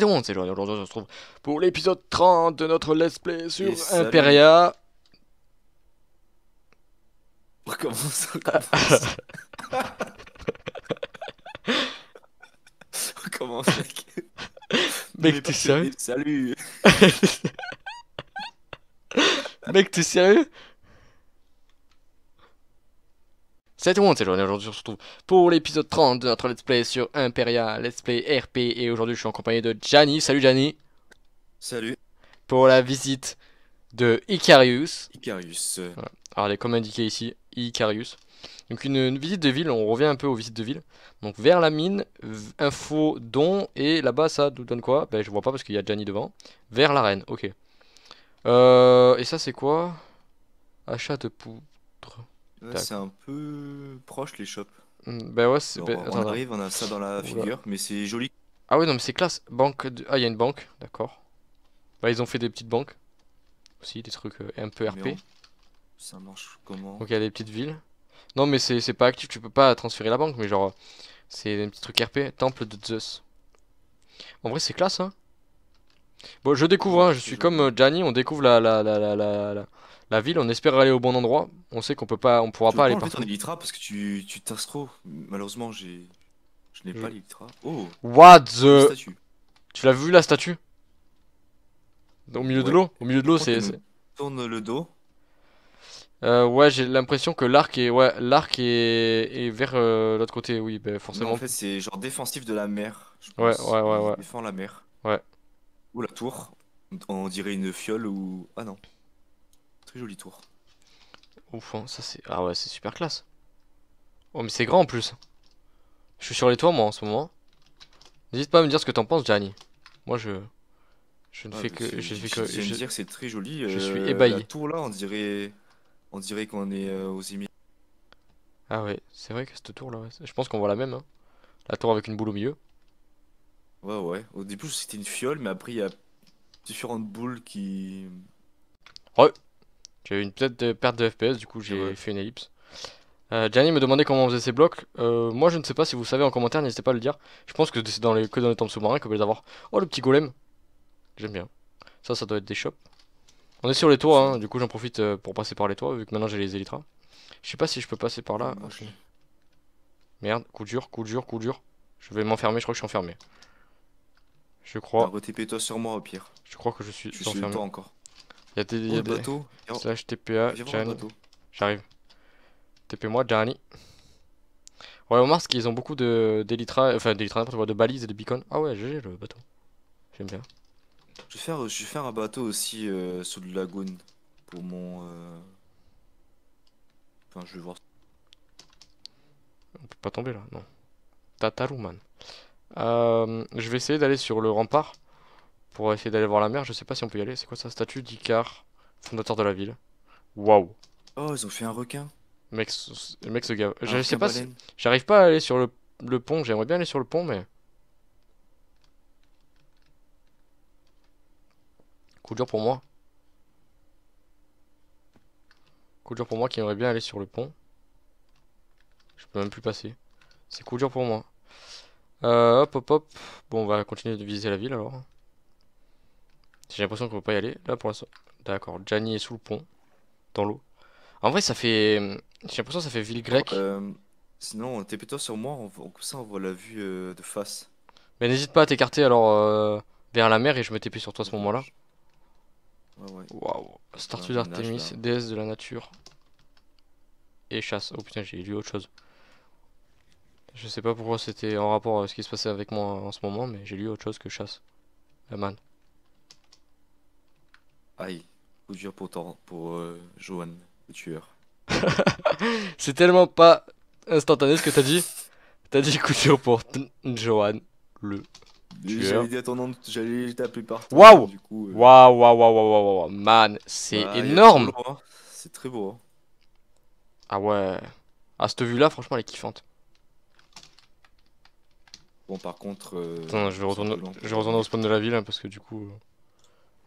le monde, c'est aujourd'hui, aujourd'hui on se retrouve pour l'épisode 30 de notre Let's Play sur Imperia. On recommence, on commence avec... Mec, t'es sérieux Salut Mec, t'es sérieux tout le monde, c'est Wanted, aujourd'hui on se retrouve pour l'épisode 30 de notre Let's Play sur Imperia, Let's Play RP, et aujourd'hui je suis en compagnie de Gianni, salut Gianni Salut Pour la visite de Icarius. Icarius. Voilà. Alors elle est comme indiqué ici, Icarius. Donc une, visite de ville, on revient un peu aux visites de ville. Donc vers la mine, info, don, et là-bas ça nous donne quoi Ben je vois pas parce qu'il y a Gianni devant. Vers l'arène, ok. Euh, et ça c'est quoi Achat de pou c'est un peu proche les shops. Hmm, ben ouais, c'est. on, ben, arrive, on a ça dans la figure, mais c'est joli. Ah oui non, mais c'est classe. Banque. De... Ah, il y a une banque, d'accord. Bah, ils ont fait des petites banques. Aussi, des trucs euh, un peu RP. Ça marche comment Donc, il y a des petites villes. Non, mais c'est pas actif, tu peux pas transférer la banque, mais genre. C'est un petits truc RP, temple de Zeus. En vrai, c'est classe, hein. Bon, je découvre, hein, je suis comme euh, Gianni, on découvre la, la, la, la, la ville, on espère aller au bon endroit. On sait qu'on peut pas, on pourra pas aller partout. Je l'Elytra parce que tu, tu trop. Malheureusement, j'ai, je n'ai pas l'Elytra. Oh. What the. Tu l'as vu la statue Au milieu de l'eau. Au milieu de l'eau, c'est. Tourne le dos. Euh, ouais, j'ai l'impression que l'arc est, ouais, l'arc est... vers euh, l'autre côté. Oui, ben, forcément. en fait, c'est genre défensif de la mer. Ouais, ouais, ouais, ouais. Défend la mer. Ouais. Ou la tour. On dirait une fiole ou. Ah non. Très joli tour. Au fond, ça c'est. Ah ouais, c'est super classe. Oh, mais c'est grand en plus. Je suis sur les toits moi en ce moment. N'hésite pas à me dire ce que t'en penses, Gianni. Moi je. Je ne ah, fais bah, que. Je fais que. dire dire c'est très joli. Je euh, suis ébahi. tour là, on dirait. On dirait qu'on est euh, aux Émirats. Ah ouais, c'est vrai que cette tour là, je pense qu'on voit la même. Hein. La tour avec une boule au milieu. Ouais, ouais. Au début, c'était une fiole, mais après, il y a différentes boules qui. Ouais, j'ai eu une petite perte de FPS, du coup j'ai fait une ellipse. Euh, me demandait comment on faisait ces blocs. Euh, moi je ne sais pas si vous savez en commentaire, n'hésitez pas à le dire. Je pense que c'est dans les, que dans les temps sous-marins qu'on peut les avoir. Oh le petit golem J'aime bien. Ça, ça doit être des shops. On est sur les toits, hein. du coup j'en profite euh, pour passer par les toits, vu que maintenant j'ai les élytras. Je sais pas si je peux passer par là. Merde, coup dur, coup dur, coup dur. Je vais m'enfermer, je crois que je suis enfermé. Je crois. retipez toi sur moi au pire. Je crois que je suis je enfermé. toi encore. Il y a oh, des. Bateau. Slash TPA, J'arrive. TP moi, Johnny Ouais, on marque qu'ils ont beaucoup de d'élitra, enfin d'élitra n'importe quoi, de balises et de beacons. Ah ouais, j'ai le bateau. J'aime bien. Je vais, faire, je faire un bateau aussi euh, sous sur le lagoon pour mon. Euh, enfin, je vais voir. On peut pas tomber là, non. Tataruman. Euh, je vais essayer d'aller sur le rempart pour essayer d'aller voir la mer. Je sais pas si on peut y aller. C'est quoi ça statue d'Icar, fondateur de la ville Waouh Oh, ils ont fait un requin Mec, mec ce gars. je sais pas J'arrive pas à aller sur le, pont. J'aimerais bien aller sur le pont, mais. Coup dur pour moi. Coup dur pour moi qui aimerais bien aller sur le pont. Je peux même plus passer. C'est coup dur pour moi. Euh, hop, hop, hop. Bon, on va continuer de viser la ville alors. J'ai l'impression qu'on peut pas y aller. Là, pour l'instant. D'accord. Gianni est sous le pont. Dans l'eau. En vrai, ça fait. Euh, j'ai l'impression que ça fait ville grecque. Euh, sinon, t'es plutôt sur moi. On... Comme ça, on voit la vue euh, de face. Mais n'hésite pas à t'écarter alors vers la mer et je me TP sur toi à ce moment-là. Ouais, ouais. Waouh. Statue d'Artémis, déesse de la nature. Et chasse. Oh putain, j'ai lu autre chose. Je sais pas pourquoi c'était en rapport à ce qui se passait avec moi en ce moment, mais j'ai lu autre chose que chasse. La manne. Aïe, coup dur pour, pour euh, Johan, le tueur. c'est tellement pas instantané ce que t'as dit. T'as dit coup dur pour Johan, le J'allais dire ton nom, j'allais t'appeler par Waouh Waouh, waouh, waouh, waouh, waouh, man, c'est bah, énorme hein. C'est très beau. Hein. Ah ouais. À cette vue-là, franchement, elle est kiffante. Bon, par contre... Euh, je vais, retourner, au spawn de la ville, hein, parce que du coup... Euh,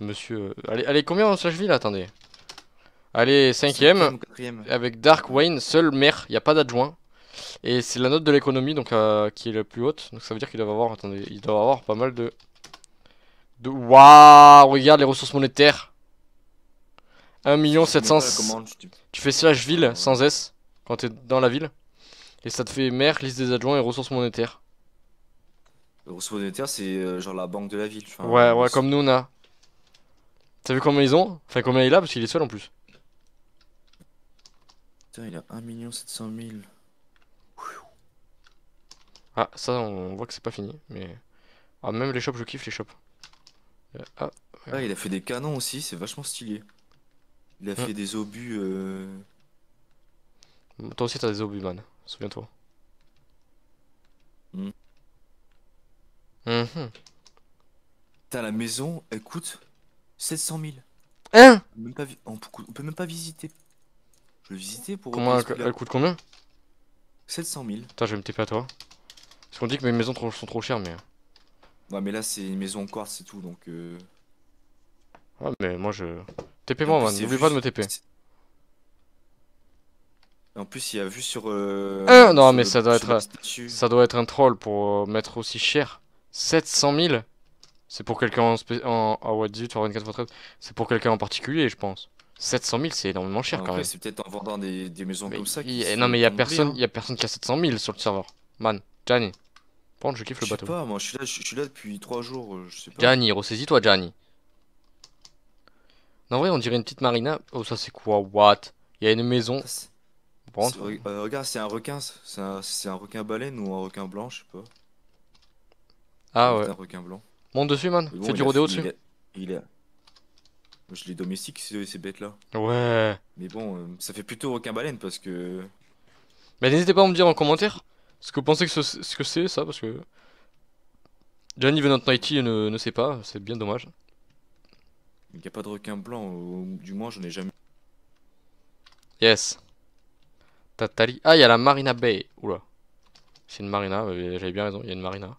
Monsieur... Allez, allez combien en ville Attendez. Allez, cinquième. avec Dark Wayne, seul maire. Il n'y a pas d'adjoint. Et c'est la note de l'économie donc euh, qui est la plus haute. Donc ça veut dire qu'il doit avoir... Attendez, il doit avoir pas mal de... de... Waouh Regarde les ressources monétaires. 1 million tu... tu fais ville sans S quand t'es dans la ville. Et ça te fait maire, liste des adjoints et ressources monétaires. Les ressources monétaires, c'est euh, genre la banque de la ville. ouais, ouais, comme nous on a. T'as vu combien ils ont Enfin, combien il a Parce qu'il est seul en plus. Putain, il a 1 700 000. Ah, ça, on voit que c'est pas fini. Mais. Ah, même les shops, je kiffe les shops. Euh, ah, ah, il a fait des canons aussi, c'est vachement stylé. Il a hein. fait des obus. Euh, Toi aussi, t'as des obus, man. Souviens-toi. Hmm. Mhm. T'as la maison, écoute. 700 000. Hein on peut, même pas, visiter. Je vais visiter pour. Comment elle, coûte combien 700 000. Putain, je vais me TP à toi. Parce qu'on dit que mes maisons sont trop chères, mais. Hein. Ouais, mais là, c'est une maison en quartz, c'est tout donc. Euh... Ouais, mais moi je. TP-moi, man, n'oublie pas de me TP. En plus, il y a vu sur. Euh... Ah, non, mais ça doit, être, ça doit être un troll pour euh, mettre aussi cher. 700 000 c'est pour quelqu'un en, C'est pour quelqu'un en particulier, je pense. 700 000, c'est énormément cher quand même. C'est peut-être en vendant des, des maisons comme ça. non, mais il y a personne, hein. y a personne qui a 700 000 sur le serveur. Man, Johnny prends, je kiffe le bateau. Je pas, moi, je suis là, je, suis là depuis 3 jours. Euh, je sais pas. ressaisis-toi, Johnny en vrai, on dirait une petite marina. Oh, ça, c'est quoi What Il y a une maison. Euh, regarde, c'est un requin. C'est un, requin baleine ou un requin blanc, je sais pas. Ah ouais. un requin blanc. Monte dessus, man. Fais du rodéo dessus. Il est. Je les domestique, ces bêtes là. Ouais. Mais bon, euh, ça fait plutôt requin baleine parce que. Mais n'hésitez pas à me dire en commentaire ce que vous pensez que ce, que c'est ça parce que. Johnny Venant Nighty ne, sait pas, c'est bien dommage. Il n'y a pas de requin blanc, du moins j'en ai jamais. Yes. Tatali. Ah, il y a la Marina Bay. Oula. C'est une marina, j'avais bien raison, il y a une marina.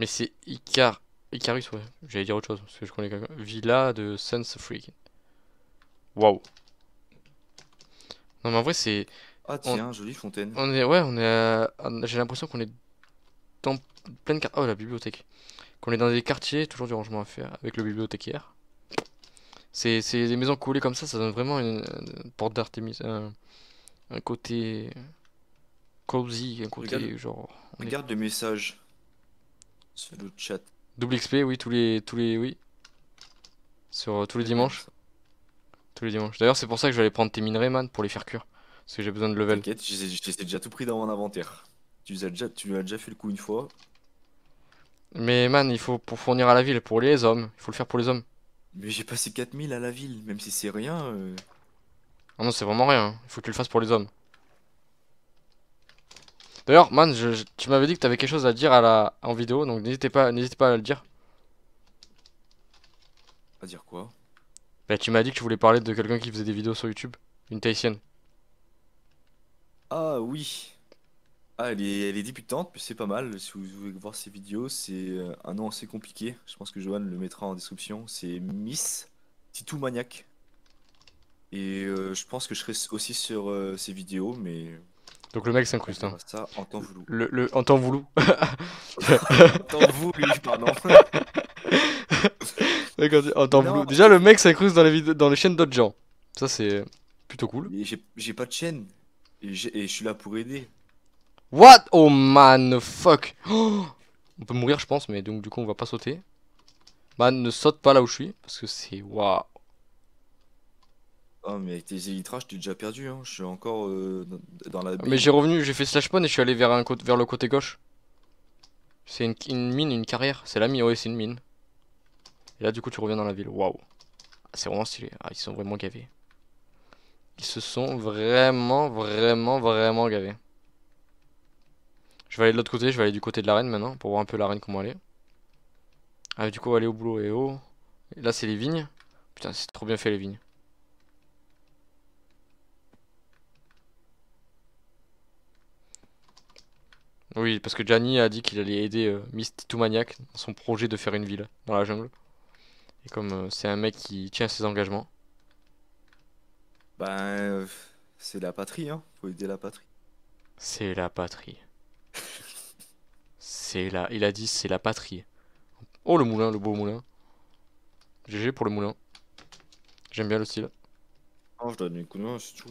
Mais c'est Icar... Icarus, ouais. J'allais dire autre chose, parce que je connais quelqu'un. Villa de Sense Freak. Waouh. Non, mais en vrai, c'est. Ah, tiens, jolie fontaine. On est... Ouais, on est. J'ai l'impression qu'on est dans pleine carte. Oh, la bibliothèque. Qu'on est dans des quartiers, toujours du rangement à faire, avec le bibliothécaire. C'est des maisons coulées comme ça, ça donne vraiment une, porte d'Artémis. Un... côté. Euh, cozy, un côté genre. Regarde garde le message chat. Double XP, oui, tous les, tous les, oui. Sur euh, tous les dimanches. Tous les dimanches. D'ailleurs, c'est pour ça que je vais aller prendre tes minerais, man, pour les faire cuire. Parce que j'ai besoin de level. T'inquiète, j'ai déjà tout pris dans mon inventaire. Tu as déjà, tu as déjà fait le coup une fois. Mais man, il faut pour fournir à la ville, pour les hommes. Il faut le faire pour les hommes. Mais j'ai passé 4000 à la ville, même si c'est rien. Euh. Ah non, c'est vraiment rien. Hein. Il faut que tu le fasses pour les hommes. D'ailleurs, man, tu m'avais dit que avais quelque chose à dire à la, en vidéo, donc n'hésitez pas, n'hésitez pas à le dire. À dire quoi Bah, tu m'as dit que tu voulais parler de quelqu'un qui faisait des vidéos sur YouTube, une Tahitienne. Ah oui. Ah, elle est, débutante, c'est pas mal. Si vous voulez voir ses vidéos, c'est euh, un nom assez compliqué. Je pense que Johan le mettra en description. C'est Miss Titou Maniac. Et euh, je pense que je serai aussi sur euh, ses vidéos, mais donc le mec s'incruste. Hein. Ça, en temps voulu. Le, le, en temps voulu. en temps voulu, pardon. en temps Déjà, le mec s'incruste dans, les dans les chaînes d'autres gens. Ça, c'est plutôt cool. j'ai pas de chaîne. Et, je suis là pour aider. What? Oh man, fuck. on peut mourir, je pense, mais donc du coup, on va pas sauter. Man, ne saute pas là où je suis. Parce que c'est. Waouh. Oh, mais avec tes élytras, je t'ai déjà perdu. Hein. Je suis encore euh, dans la. Ah, mais j'ai revenu, j'ai fait slash spawn et je suis allé vers, un côté, vers le côté gauche. C'est une, mine, une carrière. C'est la mine, oui c'est une mine. Et là, du coup, tu reviens dans la ville. Waouh. C'est vraiment stylé. Ah, ils sont vraiment gavés. Ils se sont vraiment, vraiment, vraiment gavés. Je vais aller de l'autre côté, je vais aller du côté de l'arène maintenant pour voir un peu l'arène comment elle est. Ah, du coup, aller au boulot et haut là, c'est les vignes. Putain, c'est trop bien fait les vignes. Oui, parce que Gianni a dit qu'il allait aider euh, Misty Toumaniac dans son projet de faire une ville dans la jungle. Et comme euh, c'est un mec qui tient ses engagements. Ben, euh, c'est la patrie, hein. Faut aider la patrie. C'est la patrie. c'est la. Il a dit c'est la patrie. Oh le moulin, le beau moulin. GG pour le moulin. J'aime bien le style. Oh, je donne un coup c'est tout.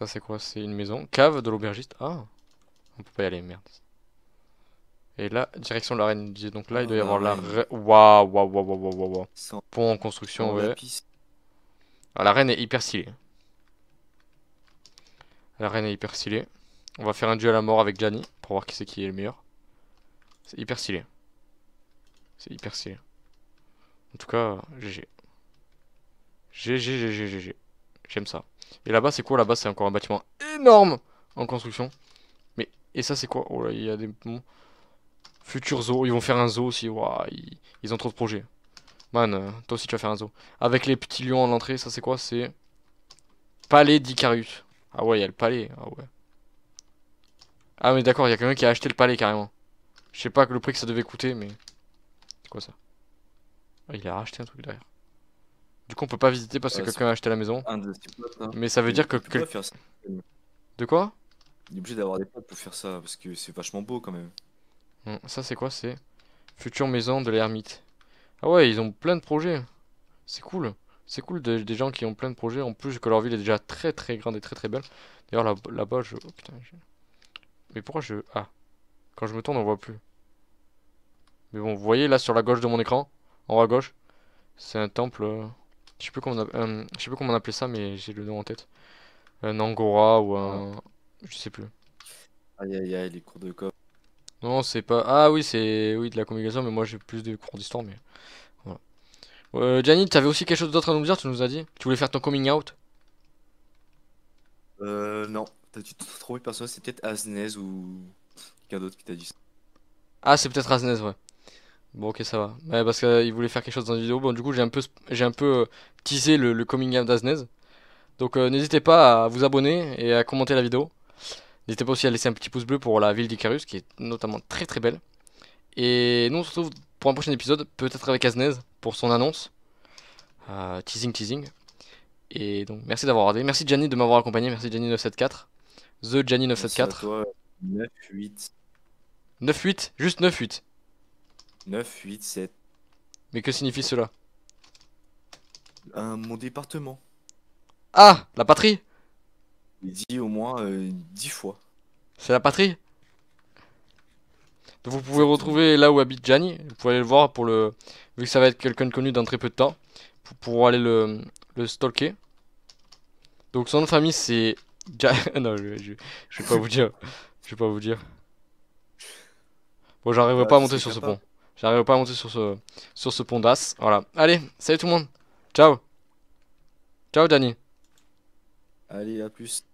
Ça c'est quoi C'est une maison. Cave de l'aubergiste. Ah On peut pas y aller, merde. Et là, direction de reine Donc là, il doit y ah, avoir la... Waouh, waouh, waouh, waouh, waouh, waouh. Pont en construction, ouais. la ah, reine est hyper stylée. La reine est hyper stylée. On va faire un duel à la mort avec Gianni pour voir qui c'est qui est le meilleur. C'est hyper stylé. C'est hyper stylé. En tout cas, GG. Euh, GG, GG, GG. J'aime ça. Et là-bas, c'est quoi Là-bas, c'est encore un bâtiment énorme en construction. Mais, et ça, c'est quoi Oh là, il y a des... futurs Futur zoo. Ils vont faire un zoo aussi. ils... ont trop de projets. Man, euh, toi aussi, tu vas faire un zoo. Avec les petits lions à l'entrée, ça, c'est quoi C'est... Palais d'Icarus. Ah ouais, il y a le palais. Ah ouais. Ah mais d'accord, il y a quelqu'un qui a acheté le palais carrément. Je sais pas le prix que ça devait coûter, mais... C'est quoi ça ah, Il a racheté un truc derrière. Du coup, on peut pas visiter parce que euh, quelqu'un a acheté la maison. Hein. Mais ça veut dire que. De quoi Il est obligé d'avoir des potes pour faire ça parce que c'est vachement beau quand même. ça, c'est quoi C'est future maison de l'ermite. Ah ouais, ils ont plein de projets. C'est cool. C'est cool des gens qui ont plein de projets. En plus que leur ville est déjà très très grande et très très belle. D'ailleurs là-bas je... Oh, putain, Mais pourquoi je... Ah. Quand je me tourne on voit plus. Mais bon, vous voyez là sur la gauche de mon écran, en haut à gauche, c'est un temple... Euh, je sais plus comment euh, sais comment appelait ça, mais j'ai le nom en tête. Un angora ou un. Ah. Je sais plus. Aïe aïe aïe, les cours de com. Non, c'est pas. Ah oui, c'est oui de la communication, mais moi j'ai plus de cours d'histoire, mais voilà. Euh, t'avais aussi quelque chose d'autre à nous dire, tu nous as dit Tu voulais faire ton coming out Euh, non. T'as dû te trouvé personne, c'est peut-être Aznez ou quelqu'un d'autre qui t'a dit ça. Ah, c'est peut-être Aznez, ouais. Bon, ok, ça va. parce qu'il voulait faire quelque chose dans une vidéo. Bon, du coup, j'ai un peu, j'ai un peu euh, teasé le, coming out d'Aznez. Donc, euh, n'hésitez pas à vous abonner et à commenter la vidéo. N'hésitez pas aussi à laisser un petit pouce bleu pour la ville d'Icarus, qui est notamment très très belle. Et nous, on se retrouve pour un prochain épisode, peut-être avec Aznez, pour son annonce. Euh, teasing, teasing. Et donc, merci d'avoir regardé. Merci Gianni de m'avoir accompagné. Merci Gianni974. The Gianni974. 98 8 9-8, juste 9 9, 8, 7. Mais que signifie cela euh, Mon département. Ah La patrie Il dit au moins 10 euh, fois. C'est la patrie vous pouvez retrouver là où habite Jani, Vous pouvez aller le voir pour le. Vu que ça va être quelqu'un de connu dans très peu de temps. Pour, aller le, le stalker. Donc son nom de famille c'est. non, je, vais pas vous dire. Je vais pas vous dire. Bon, j'arriverai bah, pas à monter sur ce pont. J'arrive pas à monter sur ce, sur ce pont d'as. Voilà. Allez, salut tout le monde. Ciao. Ciao, Danny. Allez, à plus.